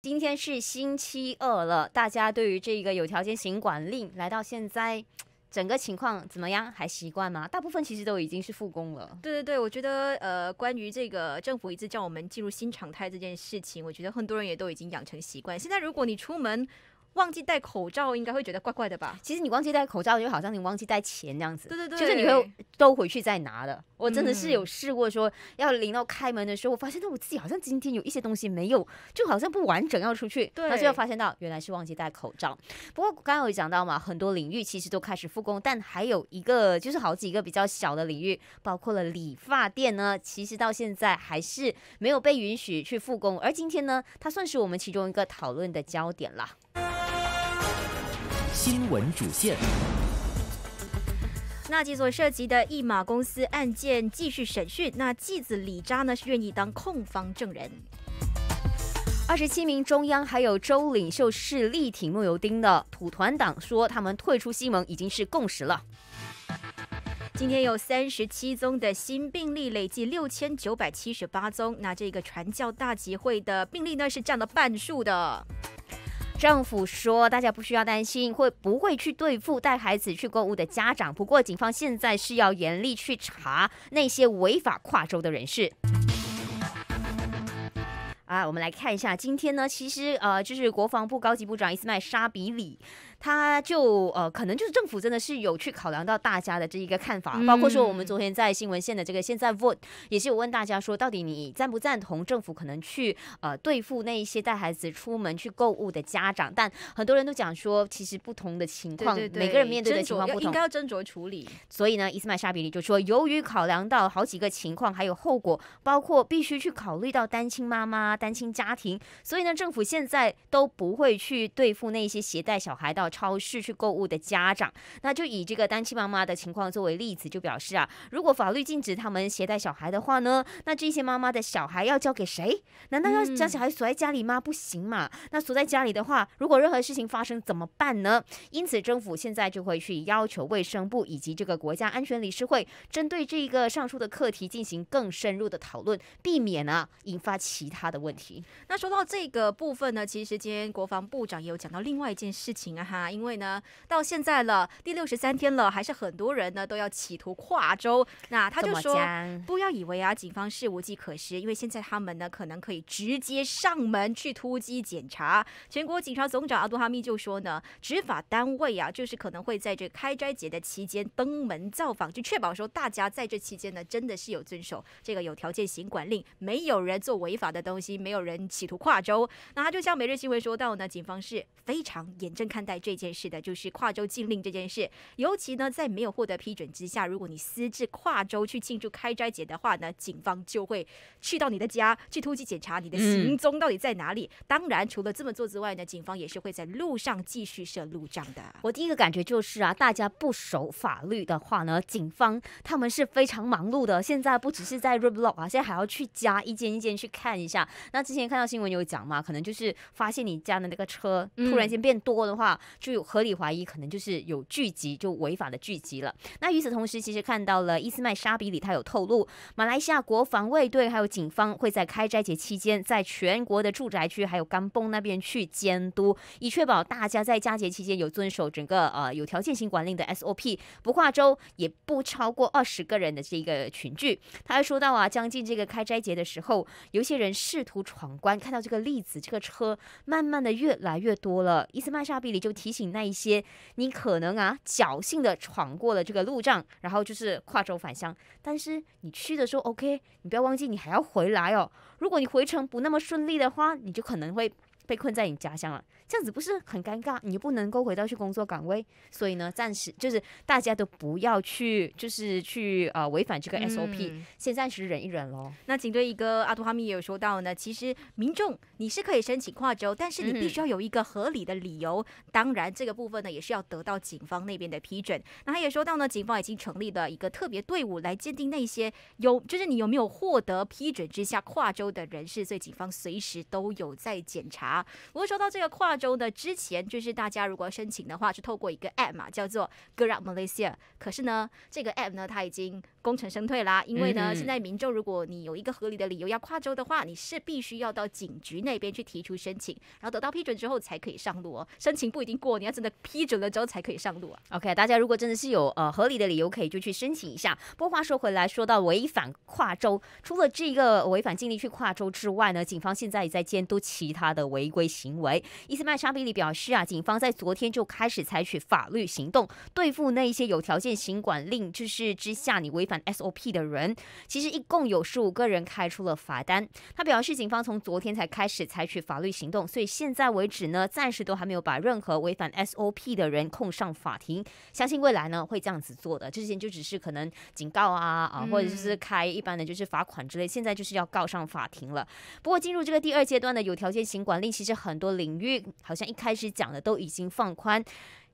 今天是星期二了，大家对于这个有条件行管令来到现在，整个情况怎么样？还习惯吗？大部分其实都已经是复工了。对对对，我觉得呃，关于这个政府一直叫我们进入新常态这件事情，我觉得很多人也都已经养成习惯。现在如果你出门，忘记戴口罩应该会觉得怪怪的吧？其实你忘记戴口罩，就好像你忘记带钱那样子。对对对，就是你会都回去再拿的。我真的是有试过，说要领到开门的时候，我发现到我自己好像今天有一些东西没有，就好像不完整要出去，对，那就要发现到原来是忘记戴口罩。不过刚刚有讲到嘛，很多领域其实都开始复工，但还有一个就是好几个比较小的领域，包括了理发店呢，其实到现在还是没有被允许去复工。而今天呢，它算是我们其中一个讨论的焦点了。新闻主线。那吉所涉及的一马公司案件继续审讯，那继子李扎呢是愿意当控方证人。二十七名中央还有州领袖是力挺木尤丁的土团党说，他们退出新盟已经是共识了。今天有三十七宗的新病例，累计六千九百七十八宗。那这个传教大集会的病例呢是占了半数的。政府说，大家不需要担心会不会去对付带孩子去购物的家长。不过，警方现在是要严厉去查那些违法跨州的人士。啊，我们来看一下，今天呢，其实呃，就是国防部高级部长伊斯麦沙比里。他就呃，可能就是政府真的是有去考量到大家的这一个看法，包括说我们昨天在新闻线的这个现在 vote 也是有问大家说，到底你赞不赞同政府可能去呃对付那一些带孩子出门去购物的家长？但很多人都讲说，其实不同的情况，每个人面对的情况不同，应该要斟酌处理。所以呢，伊斯麦沙比里就说，由于考量到好几个情况还有后果，包括必须去考虑到单亲妈妈、单亲家庭，所以呢，政府现在都不会去对付那一些携带小孩到。超市去购物的家长，那就以这个单亲妈妈的情况作为例子，就表示啊，如果法律禁止他们携带小孩的话呢，那这些妈妈的小孩要交给谁？难道要将小孩锁在家里吗？不行嘛！那锁在家里的话，如果任何事情发生怎么办呢？因此，政府现在就会去要求卫生部以及这个国家安全理事会，针对这个上述的课题进行更深入的讨论，避免啊引发其他的问题。那说到这个部分呢，其实今天国防部长也有讲到另外一件事情啊哈。啊，因为呢，到现在了第六十三天了，还是很多人呢都要企图跨州。那他就说，不要以为啊，警方是无计可施，因为现在他们呢可能可以直接上门去突击检查。全国警察总长阿多哈密就说呢，执法单位啊，就是可能会在这开斋节的期间登门造访，就确保说大家在这期间呢真的是有遵守这个有条件行管令，没有人做违法的东西，没有人企图跨州。那他就像每日新闻说到呢，警方是非常严正看待这。这件事的就是跨州禁令这件事，尤其呢，在没有获得批准之下，如果你私自跨州去庆祝开斋节的话呢，警方就会去到你的家去突击检查你的行踪到底在哪里。当然，除了这么做之外呢，警方也是会在路上继续设路障的。我第一个感觉就是啊，大家不守法律的话呢，警方他们是非常忙碌的。现在不只是在 reblock 啊，现在还要去家一间一间去看一下。那之前看到新闻有讲嘛，可能就是发现你家的那个车突然间变多的话。就合理怀疑，可能就是有聚集，就违法的聚集了。那与此同时，其实看到了伊斯麦沙比里，他有透露，马来西亚国防卫队还有警方会在开斋节期间，在全国的住宅区还有甘崩那边去监督，以确保大家在佳节期间有遵守整个呃有条件性管理的 SOP，不跨州，也不超过二十个人的这一个群聚。他还说到啊，将近这个开斋节的时候，有些人试图闯关，看到这个例子，这个车慢慢的越来越多了。伊斯麦沙比里就提。提醒那一些，你可能啊侥幸的闯过了这个路障，然后就是跨州返乡。但是你去的时候，OK，你不要忘记你还要回来哦。如果你回程不那么顺利的话，你就可能会。被困在你家乡了，这样子不是很尴尬？你不能够回到去工作岗位，所以呢，暂时就是大家都不要去，就是去啊违反这个 SOP，先暂时忍一忍喽。那警队一个阿杜哈密也有说到呢，其实民众你是可以申请跨州，但是你必须要有一个合理的理由。当然这个部分呢也是要得到警方那边的批准。那他也说到呢，警方已经成立了一个特别队伍来鉴定那些有，就是你有没有获得批准之下跨州的人士，所以警方随时都有在检查。不过说到这个跨州呢，之前就是大家如果申请的话，是透过一个 App 嘛，叫做 g e a r o Malaysia。可是呢，这个 App 呢，它已经。功成身退啦，因为呢，现在民众如果你有一个合理的理由要跨州的话，你是必须要到警局那边去提出申请，然后得到批准之后才可以上路哦。申请不一定过，你要真的批准了之后才可以上路啊。OK，大家如果真的是有呃合理的理由，可以就去申请一下。不过话说回来，说到违反跨州，除了这个违反禁令去跨州之外呢，警方现在也在监督其他的违规行为。伊斯曼沙比里表示啊，警方在昨天就开始采取法律行动对付那一些有条件行管令就是之下你违反。SOP 的人，其实一共有十五个人开出了罚单。他表示，警方从昨天才开始采取法律行动，所以现在为止呢，暂时都还没有把任何违反 SOP 的人控上法庭。相信未来呢，会这样子做的。之前就只是可能警告啊啊，或者就是开一般的，就是罚款之类。现在就是要告上法庭了。不过进入这个第二阶段的有条件行管令，其实很多领域好像一开始讲的都已经放宽。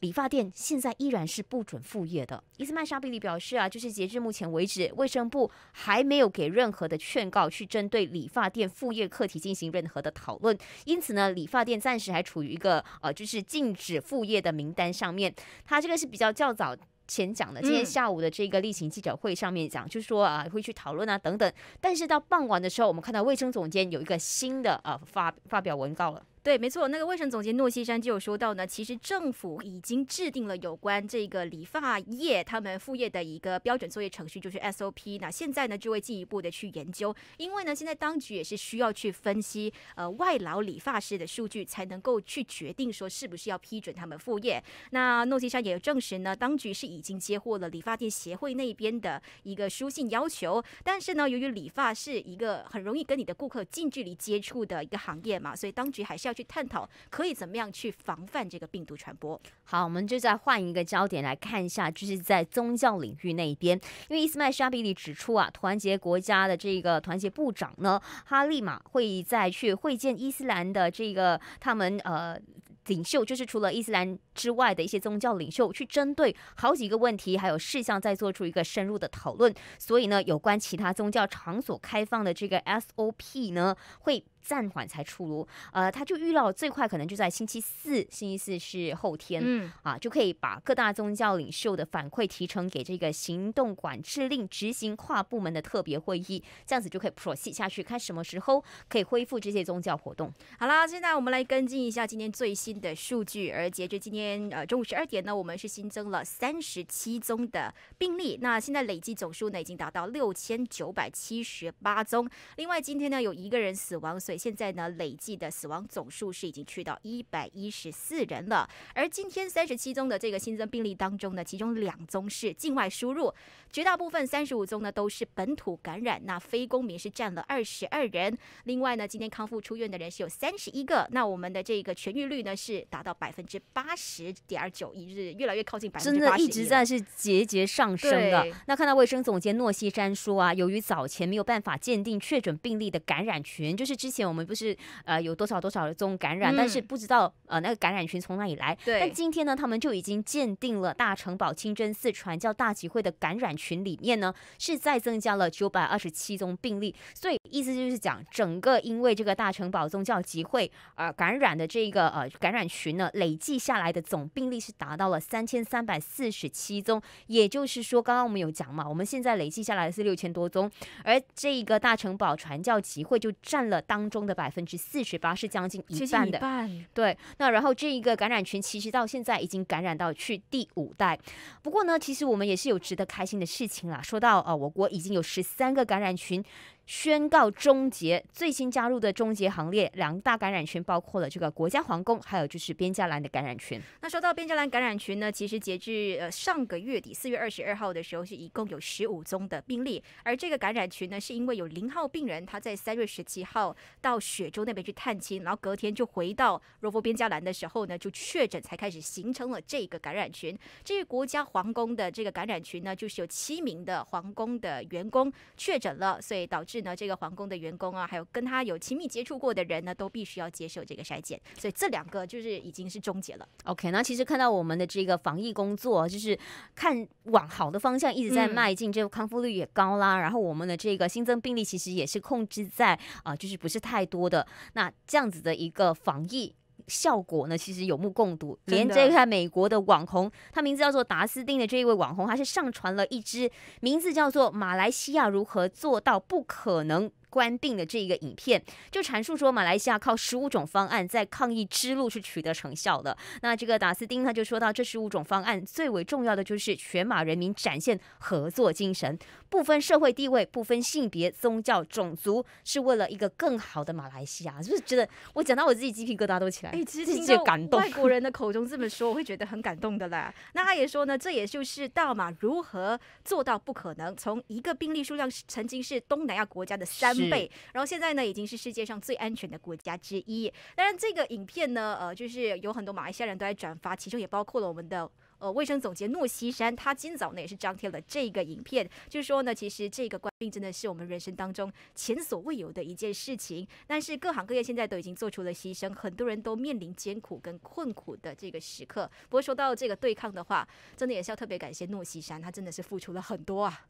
理发店现在依然是不准副业的。伊斯曼沙比利表示啊，就是截至目前为止，卫生部还没有给任何的劝告去针对理发店副业课题进行任何的讨论。因此呢，理发店暂时还处于一个呃，就是禁止副业的名单上面。他这个是比较较早前讲的，今天下午的这个例行记者会上面讲，就是说啊，会去讨论啊等等。但是到傍晚的时候，我们看到卫生总监有一个新的呃发发表文告了。对，没错，那个卫生总监诺西山就有说到呢，其实政府已经制定了有关这个理发业他们副业的一个标准作业程序，就是 SOP。那现在呢，就会进一步的去研究，因为呢，现在当局也是需要去分析呃外劳理发师的数据，才能够去决定说是不是要批准他们副业。那诺西山也有证实呢，当局是已经接获了理发店协会那边的一个书信要求，但是呢，由于理发是一个很容易跟你的顾客近距离接触的一个行业嘛，所以当局还是要去。去探讨可以怎么样去防范这个病毒传播。好，我们就再换一个焦点来看一下，就是在宗教领域那一边。因为伊斯麦沙比里指出啊，团结国家的这个团结部长呢，哈立马会再去会见伊斯兰的这个他们呃领袖，就是除了伊斯兰之外的一些宗教领袖，去针对好几个问题还有事项再做出一个深入的讨论。所以呢，有关其他宗教场所开放的这个 SOP 呢，会。暂缓才出炉，呃，他就预料最快可能就在星期四，星期四是后天，嗯，啊，就可以把各大宗教领袖的反馈提成给这个行动管制令执行跨部门的特别会议，这样子就可以 proceed 下去，看什么时候可以恢复这些宗教活动。好啦，现在我们来跟进一下今天最新的数据，而截至今天呃中午十二点呢，我们是新增了三十七宗的病例，那现在累计总数呢已经达到六千九百七十八宗。另外，今天呢有一个人死亡。所以现在呢，累计的死亡总数是已经去到一百一十四人了。而今天三十七宗的这个新增病例当中呢，其中两宗是境外输入，绝大部分三十五宗呢都是本土感染。那非公民是占了二十二人。另外呢，今天康复出院的人是有三十一个。那我们的这个痊愈率呢是达到百分之八十点九，一日越来越靠近百分之八十，一直在是节节上升的。那看到卫生总监诺西山说啊，由于早前没有办法鉴定确诊病例的感染群，就是之前。我们不是呃有多少多少的宗感染，但是不知道呃那个感染群从哪里来。但今天呢，他们就已经鉴定了大城堡清真寺传教大集会的感染群里面呢，是再增加了九百二十七宗病例。所以意思就是讲，整个因为这个大城堡宗教集会而感染的这个呃感染群呢，累计下来的总病例是达到了三千三百四十七宗。也就是说，刚刚我们有讲嘛，我们现在累计下来是六千多宗，而这一个大城堡传教集会就占了当。中的百分之四十八是将近一半的，对。那然后这一个感染群其实到现在已经感染到去第五代，不过呢，其实我们也是有值得开心的事情啦。说到啊，我国已经有十三个感染群。宣告终结最新加入的终结行列两大感染群，包括了这个国家皇宫，还有就是边疆兰的感染群。那说到边疆兰感染群呢，其实截至呃上个月底四月二十二号的时候，是一共有十五宗的病例。而这个感染群呢，是因为有零号病人他在三月十七号到雪州那边去探亲，然后隔天就回到柔佛边疆兰的时候呢，就确诊，才开始形成了这个感染群。至于国家皇宫的这个感染群呢，就是有七名的皇宫的员工确诊了，所以导致。那这个皇宫的员工啊，还有跟他有亲密接触过的人呢，都必须要接受这个筛检。所以这两个就是已经是终结了。OK，那其实看到我们的这个防疫工作，就是看往好的方向一直在迈进，这个康复率也高啦，然后我们的这个新增病例其实也是控制在啊，就是不是太多的。那这样子的一个防疫。效果呢，其实有目共睹。连这一位美国的网红，他名字叫做达斯汀的这一位网红，他是上传了一支名字叫做《马来西亚如何做到不可能关定》的这一个影片，就阐述说马来西亚靠十五种方案在抗疫之路去取得成效的。那这个达斯汀他就说到，这十五种方案最为重要的就是全马人民展现合作精神。不分社会地位、不分性别、宗教、种族，是为了一个更好的马来西亚。就是觉得我讲到我自己鸡皮疙瘩都起来，自己也感动。外国人的口中这么说，我会觉得很感动的啦。那他也说呢，这也就是到马如何做到不可能，从一个病例数量曾经是东南亚国家的三倍，然后现在呢已经是世界上最安全的国家之一。当然，这个影片呢，呃，就是有很多马来西亚人都在转发，其中也包括了我们的。呃，卫生总监诺西山，他今早呢也是张贴了这个影片，就是说呢，其实这个冠病真的是我们人生当中前所未有的一件事情。但是各行各业现在都已经做出了牺牲，很多人都面临艰苦跟困苦的这个时刻。不过说到这个对抗的话，真的也是要特别感谢诺西山，他真的是付出了很多啊。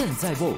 现在不。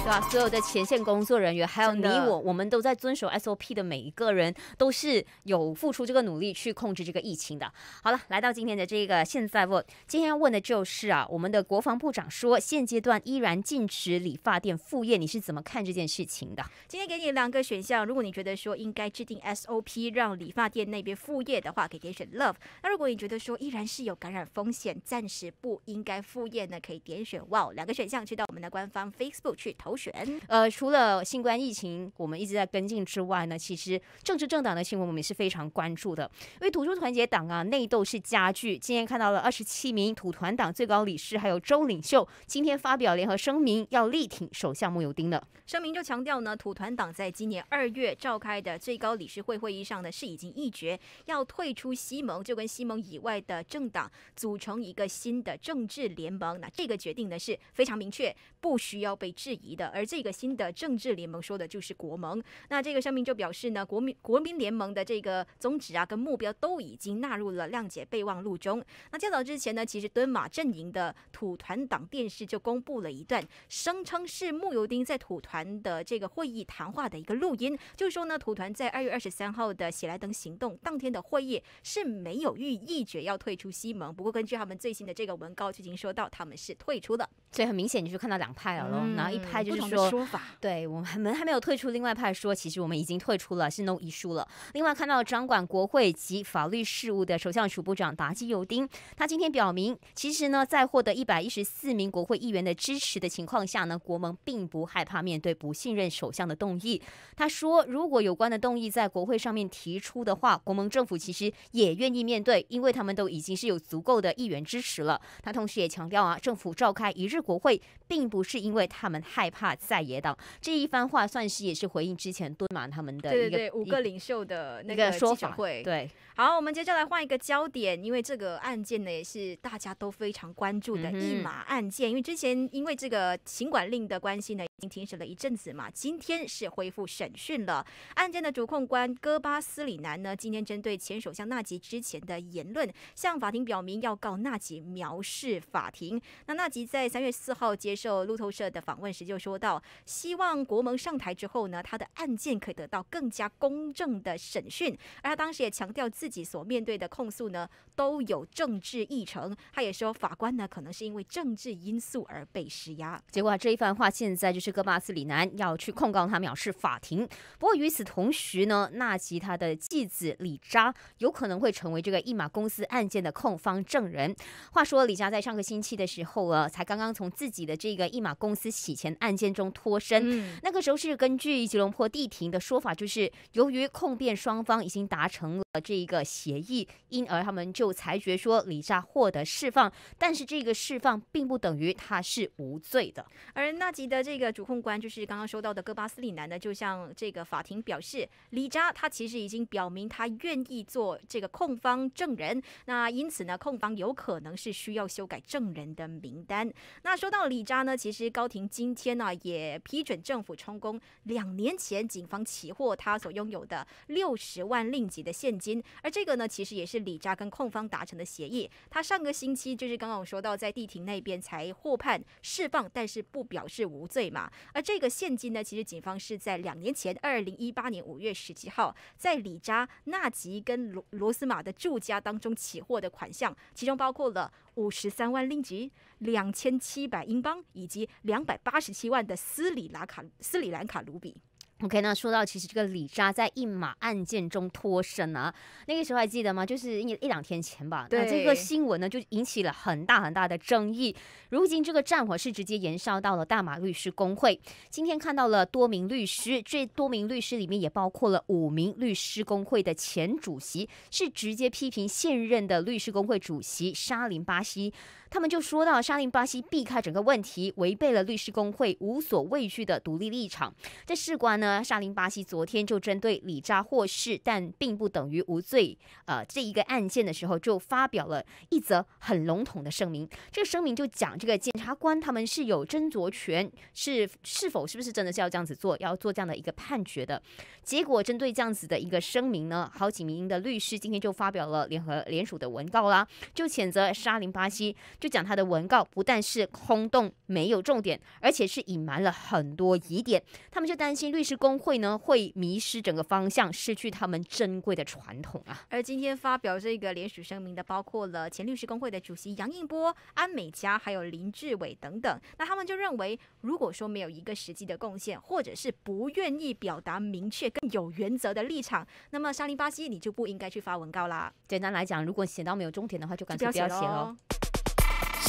对吧？所有的前线工作人员，还有你我，我们都在遵守 S O P 的每一个人，都是有付出这个努力去控制这个疫情的。好了，来到今天的这个现在问，今天要问的就是啊，我们的国防部长说现阶段依然禁止理发店复业，你是怎么看这件事情的？今天给你两个选项，如果你觉得说应该制定 S O P 让理发店那边复业的话，可以点选 love；那如果你觉得说依然是有感染风险，暂时不应该复业呢，可以点选 wow。两个选项，去到我们。的官方 Facebook 去投选。呃，除了新冠疫情，我们一直在跟进之外呢，其实政治政党的新闻我们也是非常关注的。因为土著团结党啊，内斗是加剧。今天看到了二十七名土团党最高理事还有州领袖今天发表联合声明，要力挺首相穆尤丁的声明，就强调呢，土团党在今年二月召开的最高理事会会议上呢，是已经一决要退出西盟，就跟西盟以外的政党组成一个新的政治联盟。那这个决定呢，是非常明确。不需要被质疑的，而这个新的政治联盟说的就是国盟。那这个声明就表示呢，国民国民联盟的这个宗旨啊跟目标都已经纳入了谅解备忘录中。那较早之前呢，其实敦马阵营的土团党电视就公布了一段声称是穆尤丁在土团的这个会议谈话的一个录音，就是说呢，土团在二月二十三号的喜来登行动当天的会议是没有预意决要退出西盟。不过根据他们最新的这个文稿就已经说到他们是退出了，所以很明显你就看。到两派了，然后一派就是说，对我们还还没有退出，另外派说其实我们已经退出了，是 no 书了。另外看到掌管国会及法律事务的首相署部长达基尤丁，他今天表明，其实呢，在获得一百一十四名国会议员的支持的情况下呢，国盟并不害怕面对不信任首相的动议。他说，如果有关的动议在国会上面提出的话，国盟政府其实也愿意面对，因为他们都已经是有足够的议员支持了。他同时也强调啊，政府召开一日国会并。并不是因为他们害怕在野党，这一番话算是也是回应之前敦马他们的对对对五个领袖的那个说法对。好，我们接下来换一个焦点，因为这个案件呢也是大家都非常关注的一马案件。因为之前因为这个行管令的关系呢，已经停审了一阵子嘛，今天是恢复审讯了。案件的主控官戈巴斯里南呢，今天针对前首相纳吉之前的言论，向法庭表明要告纳吉藐视法庭。那纳吉在三月四号接受路透社的访问时就说到，希望国盟上台之后呢，他的案件可以得到更加公正的审讯，而他当时也强调自。自己所面对的控诉呢，都有政治议程。他也说法官呢，可能是因为政治因素而被施压。结果这一番话，现在就是戈巴斯里南要去控告他藐视法庭。不过与此同时呢，纳吉他的继子李扎有可能会成为这个一马公司案件的控方证人。话说李扎在上个星期的时候啊，才刚刚从自己的这个一马公司洗钱案件中脱身。嗯，那个时候是根据吉隆坡地庭的说法，就是由于控辩双方已经达成了这一个。协议，因而他们就裁决说李扎获得释放，但是这个释放并不等于他是无罪的。而纳吉的这个主控官就是刚刚说到的戈巴斯里南呢，就向这个法庭表示，李扎他其实已经表明他愿意做这个控方证人，那因此呢，控方有可能是需要修改证人的名单。那说到李扎呢，其实高庭今天呢也批准政府充公两年前警方起获他所拥有的六十万令吉的现金。这个呢，其实也是李扎跟控方达成的协议。他上个星期就是刚刚我说到，在地庭那边才获判释放，但是不表示无罪嘛。而这个现金呢，其实警方是在两年前，二零一八年五月十七号，在李扎、纳吉跟罗罗斯玛的住家当中起获的款项，其中包括了五十三万令吉两千七百英镑，以及两百八十七万的斯里兰卡斯里兰卡卢比。OK，那说到其实这个李扎在一马案件中脱身啊，那个时候还记得吗？就是一一两天前吧。对。这个新闻呢，就引起了很大很大的争议。如今这个战火是直接延烧到了大马律师工会。今天看到了多名律师，这多名律师里面也包括了五名律师工会的前主席，是直接批评现任的律师工会主席沙林巴西。他们就说到，沙林巴西避开整个问题，违背了律师工会无所畏惧的独立立场。这事关呢，沙林巴西昨天就针对李扎获释，但并不等于无罪。呃，这一个案件的时候，就发表了一则很笼统的声明。这个声明就讲，这个检察官他们是有斟酌权，是是否是不是真的是要这样子做，要做这样的一个判决的。结果，针对这样子的一个声明呢，好几名的律师今天就发表了联合联署的文告啦，就谴责沙林巴西。就讲他的文告不但是空洞没有重点，而且是隐瞒了很多疑点。他们就担心律师工会呢会迷失整个方向，失去他们珍贵的传统啊。而今天发表这个联署声明的，包括了前律师工会的主席杨应波、安美佳，还有林志伟等等。那他们就认为，如果说没有一个实际的贡献，或者是不愿意表达明确更有原则的立场，那么沙林巴西你就不应该去发文告啦。简单来讲，如果写到没有终点的话，就干脆不要写喽。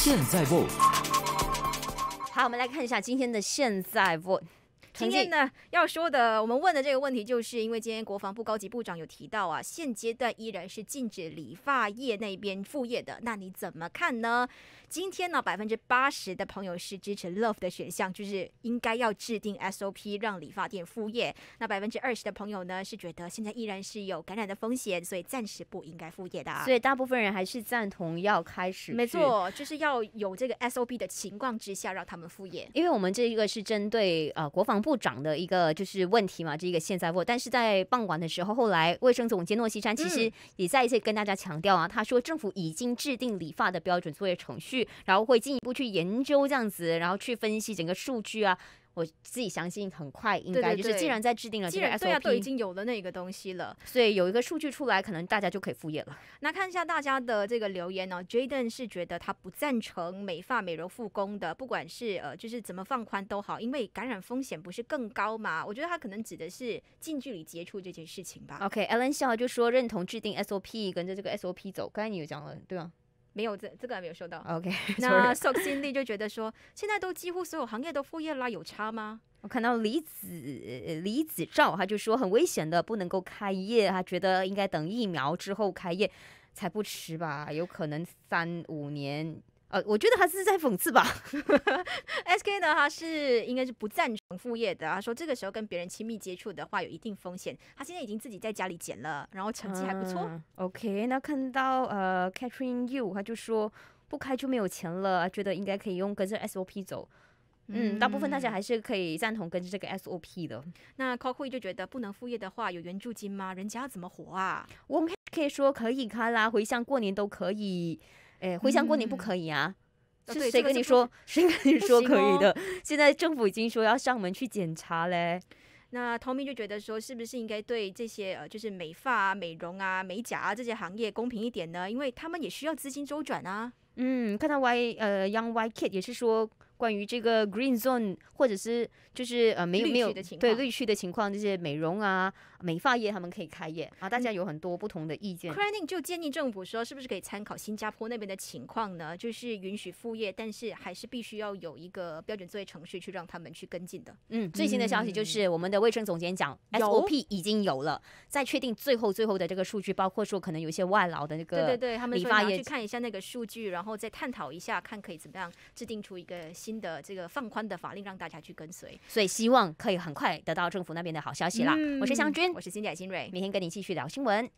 现在不。好，我们来看一下今天的现在不。今天呢要说的，我们问的这个问题，就是因为今天国防部高级部长有提到啊，现阶段依然是禁止理发业那边副业的。那你怎么看呢？今天呢，百分之八十的朋友是支持 Love 的选项，就是应该要制定 SOP 让理发店副业。那百分之二十的朋友呢，是觉得现在依然是有感染的风险，所以暂时不应该副业的。啊。所以大部分人还是赞同要开始，没错，就是要有这个 SOP 的情况之下让他们副业。因为我们这一个是针对呃国防。部长的一个就是问题嘛，这个现在问，但是在傍晚的时候，后来卫生总监诺西山其实也再一次跟大家强调啊，他说政府已经制定理发的标准作业程序，然后会进一步去研究这样子，然后去分析整个数据啊。我自己相信很快应该就是，既然在制定了这个 SOP，都已经有了那个东西了，所以有一个数据出来，可能大家就可以敷衍了。那看一下大家的这个留言呢，Jaden 是觉得他不赞成美发、美容复工的，不管是呃，就是怎么放宽都好，因为感染风险不是更高嘛？我觉得他可能指的是近距离接触这件事情吧。OK，Alan s a 就说认同制定 SOP，跟着这个 SOP 走。刚才你有讲了，对啊？没有这这个没有收到。OK，那 Cindy 就觉得说，现在都几乎所有行业都副业啦，有差吗？我看到李子李子照，他就说很危险的，不能够开业，他觉得应该等疫苗之后开业才不迟吧，有可能三五年。呃，我觉得他是在讽刺吧。SK 呢，他是应该是不赞成副业的。他说这个时候跟别人亲密接触的话，有一定风险。他现在已经自己在家里剪了，然后成绩还不错。OK，那看到呃，Catherine You，他就说不开就没有钱了，觉得应该可以用跟着 SOP 走。嗯，大部分大家还是可以赞同跟着这个 SOP 的。那 Coco 就觉得不能副业的话，有援助金吗？人家怎么活啊？我们可以说可以开啦，回乡过年都可以。哎，回乡过年不可以啊！是谁跟你说？谁跟你说可以的？现在政府已经说要上门去检查嘞。那 Tommy 就觉得说，是不是应该对这些呃，就是美发啊、美容啊、美甲啊这些行业公平一点呢？因为他们也需要资金周转啊。嗯，看到 Y 呃 Young Y Kid 也是说。关于这个 green zone，或者是就是呃没有没有对绿区的情况，这些美容啊、美发业他们可以开业啊，大家有很多不同的意见。c r a n i n g 就建议政府说，是不是可以参考新加坡那边的情况呢？就是允许副业，但是还是必须要有一个标准作业程序去让他们去跟进的。嗯，最新的消息就是我们的卫生总监讲，SOP 已经有了，在确定最后最后的这个数据，包括说可能有一些外劳的那个对对对，他们说要去看一下那个数据，然后再探讨一下，看可以怎么样制定出一个。新。新的这个放宽的法令让大家去跟随，所以希望可以很快得到政府那边的好消息啦。我是香君，我是新姐、新蕊，明天跟你继续聊新闻。